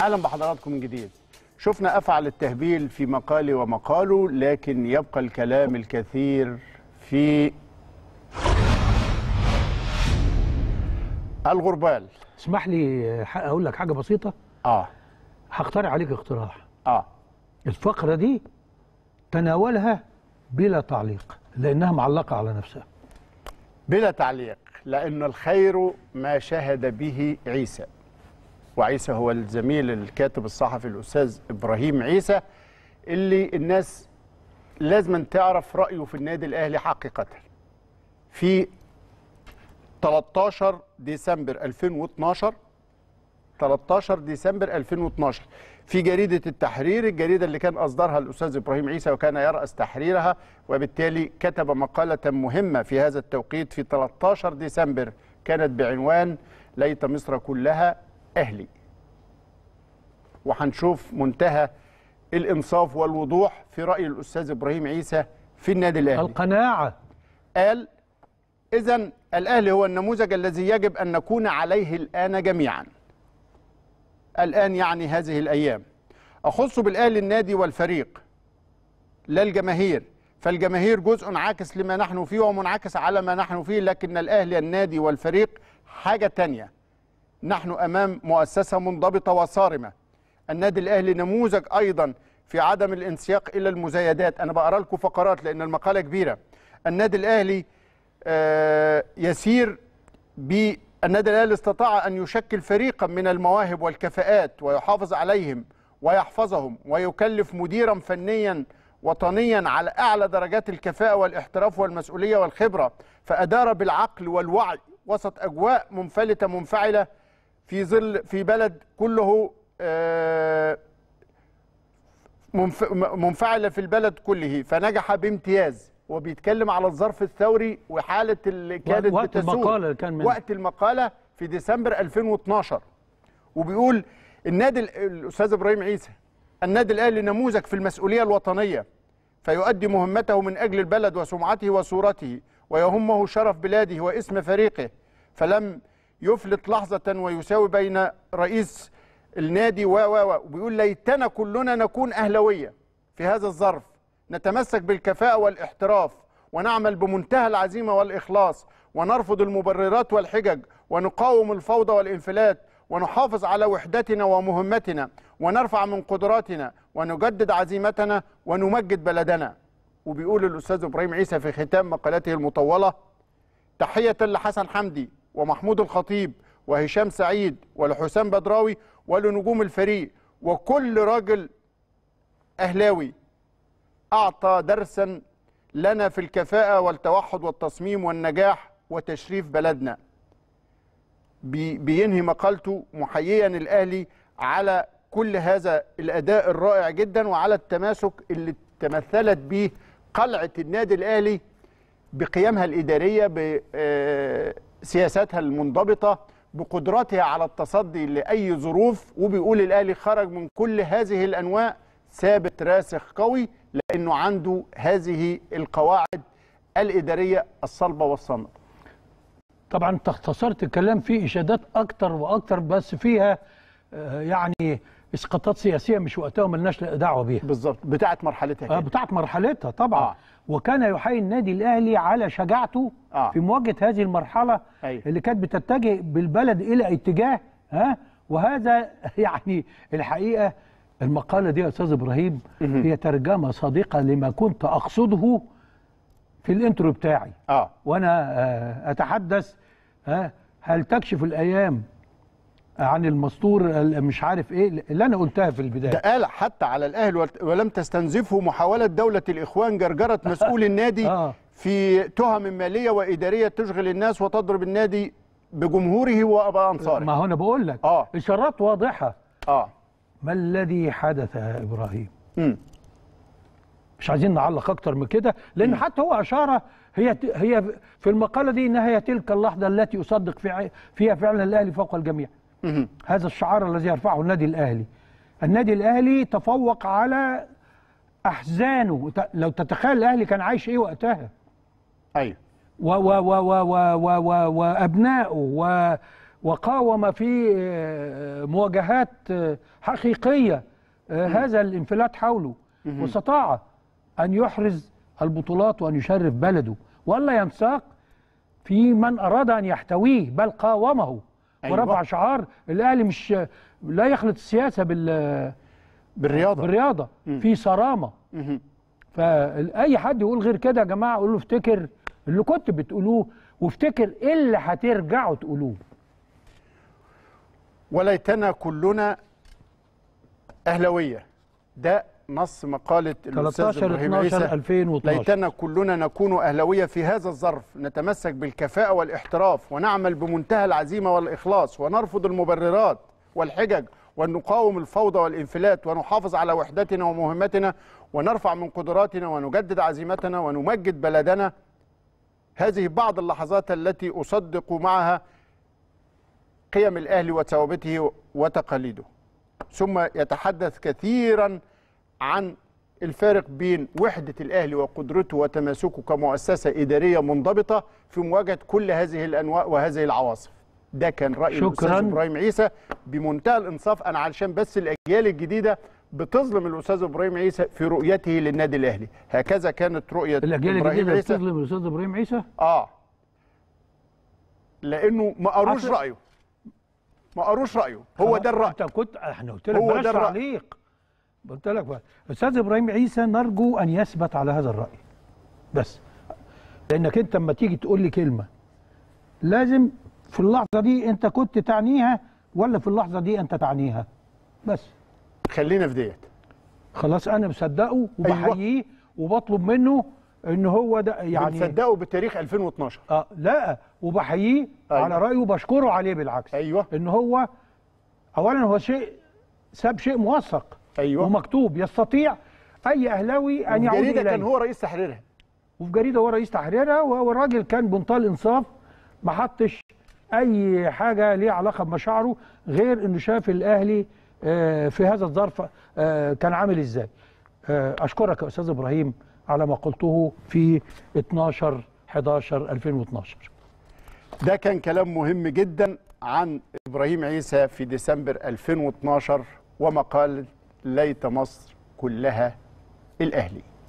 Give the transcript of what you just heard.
اهلا بحضراتكم من جديد شفنا افعل التهبيل في مقالي ومقاله لكن يبقى الكلام الكثير في الغربال اسمح لي اقول لك حاجه بسيطه اه هقترح عليك اقتراح اه الفقره دي تناولها بلا تعليق لانها معلقه على نفسها بلا تعليق لأن الخير ما شهد به عيسى وعيسى هو الزميل الكاتب الصحفي الأستاذ إبراهيم عيسى اللي الناس لازم تعرف رأيه في النادي الأهلي حقيقة في 13 ديسمبر 2012 13 ديسمبر 2012 في جريدة التحرير الجريدة اللي كان أصدرها الأستاذ إبراهيم عيسى وكان يرأس تحريرها وبالتالي كتب مقالة مهمة في هذا التوقيت في 13 ديسمبر كانت بعنوان ليت مصر كلها أهلي وهنشوف منتهى الإنصاف والوضوح في رأي الأستاذ إبراهيم عيسى في النادي الأهلي القناعة قال إذا الأهلي هو النموذج الذي يجب أن نكون عليه الآن جميعا الآن يعني هذه الأيام أخص بالأهلي النادي والفريق لا الجماهير فالجماهير جزء عاكس لما نحن فيه ومنعكس على ما نحن فيه لكن الأهلي النادي والفريق حاجة تانية نحن أمام مؤسسة منضبطة وصارمة النادي الأهلي نموذج أيضا في عدم الانسياق إلى المزايدات أنا بقرأ لكم فقرات لأن المقالة كبيرة النادي الأهلي آه، يسير النادي الأهلي استطاع أن يشكل فريقا من المواهب والكفاءات ويحافظ عليهم ويحفظهم ويكلف مديرا فنيا وطنيا على أعلى درجات الكفاءة والاحتراف والمسؤولية والخبرة فأدار بالعقل والوعي وسط أجواء منفلتة منفعلة في ظل في بلد كله آه، منفعله في البلد كله فنجح بامتياز وبيتكلم على الظرف الثوري وحاله اللي كانت وقت بتسود. المقاله كان من وقت المقاله في ديسمبر 2012 وبيقول النادي الاستاذ ابراهيم عيسى النادي الاهلي نموذج في المسؤوليه الوطنيه فيؤدي مهمته من اجل البلد وسمعته وصورته ويهمه شرف بلاده واسم فريقه فلم يفلت لحظة ويساوي بين رئيس النادي و و وبيقول ليتنا كلنا نكون أهلوية في هذا الظرف نتمسك بالكفاءة والاحتراف ونعمل بمنتهى العزيمة والإخلاص ونرفض المبررات والحجج ونقاوم الفوضى والانفلات ونحافظ على وحدتنا ومهمتنا ونرفع من قدراتنا ونجدد عزيمتنا ونمجد بلدنا وبيقول الأستاذ إبراهيم عيسى في ختام مقالته المطولة تحية لحسن حمدي ومحمود الخطيب وهشام سعيد ولحسام بدراوي ولنجوم الفريق وكل راجل أهلاوي أعطى درسا لنا في الكفاءة والتوحد والتصميم والنجاح وتشريف بلدنا بينهي مقالته محييا الأهلي على كل هذا الأداء الرائع جدا وعلى التماسك اللي تمثلت به قلعة النادي الأهلي بقيمها الإدارية ب آه، سياساتها المنضبطه بقدرتها على التصدي لاي ظروف وبيقول الاهلي خرج من كل هذه الانواع ثابت راسخ قوي لانه عنده هذه القواعد الاداريه الصلبه والصامته. طبعا تختصرت الكلام في اشادات اكتر واكتر بس فيها آه، يعني اسقاطات سياسيه مش وقتها وما لناش دعوه بيها بالظبط بتاعه مرحلتها آه، كده. بتاعه مرحلتها طبعا آه. وكان يحيي النادي الاهلي على شجاعته آه. في مواجهه هذه المرحله أيوه. اللي كانت بتتجه بالبلد الى اتجاه ها وهذا يعني الحقيقه المقاله دي يا استاذ ابراهيم هي ترجمه صادقه لما كنت اقصده في الانترو بتاعي آه. وانا آه، اتحدث ها هل تكشف الايام عن المستور مش عارف ايه اللي انا قلتها في البدايه ده قال حتى على الاهل ولم تستنزفه محاوله دوله الاخوان جرجره مسؤول النادي آه. في تهم ماليه واداريه تشغل الناس وتضرب النادي بجمهوره وانصاره ما هو انا بقول لك آه. اشارات واضحه اه ما الذي حدث يا ابراهيم م. مش عايزين نعلق اكتر من كده لان م. حتى هو اشاره هي هي في المقاله دي انها هي تلك اللحظه التي اصدق فيها فعلا الاهلي فوق الجميع هذا الشعار الذي يرفعه النادي الأهلي النادي الأهلي تفوق على أحزانه لو تتخيل الأهلي كان عايش إيه وقتها أيوه وأبنائه و وقاوم في آه، مواجهات آه، حقيقية آه، هذا الانفلات حوله واستطاع أن يحرز البطولات وأن يشرف بلده وألا ينساق في من أراد أن يحتويه بل قاومه أيوة. ورفع شعار الاهلي مش لا يخلط السياسه بال بالرياضه بالرياضه مم. في صرامه فاي حد يقول غير كده يا جماعه قول له افتكر اللي كنت بتقولوه وافتكر ايه اللي هترجعوا تقولوه وليتنا كلنا اهلاويه ده نص مقالة الأستاذ إبراهيم عيسى 2012 ليتنا كلنا نكون أهلوية في هذا الظرف نتمسك بالكفاءة والاحتراف ونعمل بمنتهى العزيمة والإخلاص ونرفض المبررات والحجج ونقاوم الفوضى والانفلات ونحافظ على وحدتنا ومهمتنا ونرفع من قدراتنا ونجدد عزيمتنا ونمجد بلدنا هذه بعض اللحظات التي أصدق معها قيم الأهل وثوابته وتقاليده ثم يتحدث كثيرا عن الفارق بين وحدة الأهلي وقدرته وتماسكه كمؤسسة إدارية منضبطة في مواجهة كل هذه الأنواع وهذه العواصف ده كان رأي شكرا. الأستاذ إبراهيم عيسى بمنتهى الإنصاف أنا علشان بس الأجيال الجديدة بتظلم الأستاذ إبراهيم عيسى في رؤيته للنادي الأهلي هكذا كانت رؤية الأجيال الجديدة بتظلم الأستاذ إبراهيم عيسى؟ آه لأنه ما قروش رأيه ما قروش رأيه هو ده الرأي أنت كنت احنا قلت لك بلاش ده قلت لك بقى. استاذ ابراهيم عيسى نرجو ان يثبت على هذا الراي بس لانك انت لما تيجي تقول لي كلمه لازم في اللحظه دي انت كنت تعنيها ولا في اللحظه دي انت تعنيها بس خلينا في ديت خلاص انا مصدقه وبحييه أيوة. وبطلب منه ان هو ده يعني مصدقه بتاريخ 2012 اه لا وبحييه أيوة. على رايه وبشكره عليه بالعكس ايوه ان هو اولا هو شيء ساب شيء موثق أيوة. ومكتوب يستطيع اي اهلاوي ان يعود اليه كان هو رئيس تحريرها وفي جريده هو رئيس تحريرها وهو الراجل كان بنطال انصاف ما حطش اي حاجه ليها علاقه بمشاعره غير انه شاف الاهلي آه، في هذا الظرف آه، كان عامل ازاي آه، اشكرك يا استاذ ابراهيم على ما قلته في 12 11 2012 ده كان كلام مهم جدا عن ابراهيم عيسى في ديسمبر 2012 ومقال ليت مصر كلها الأهلي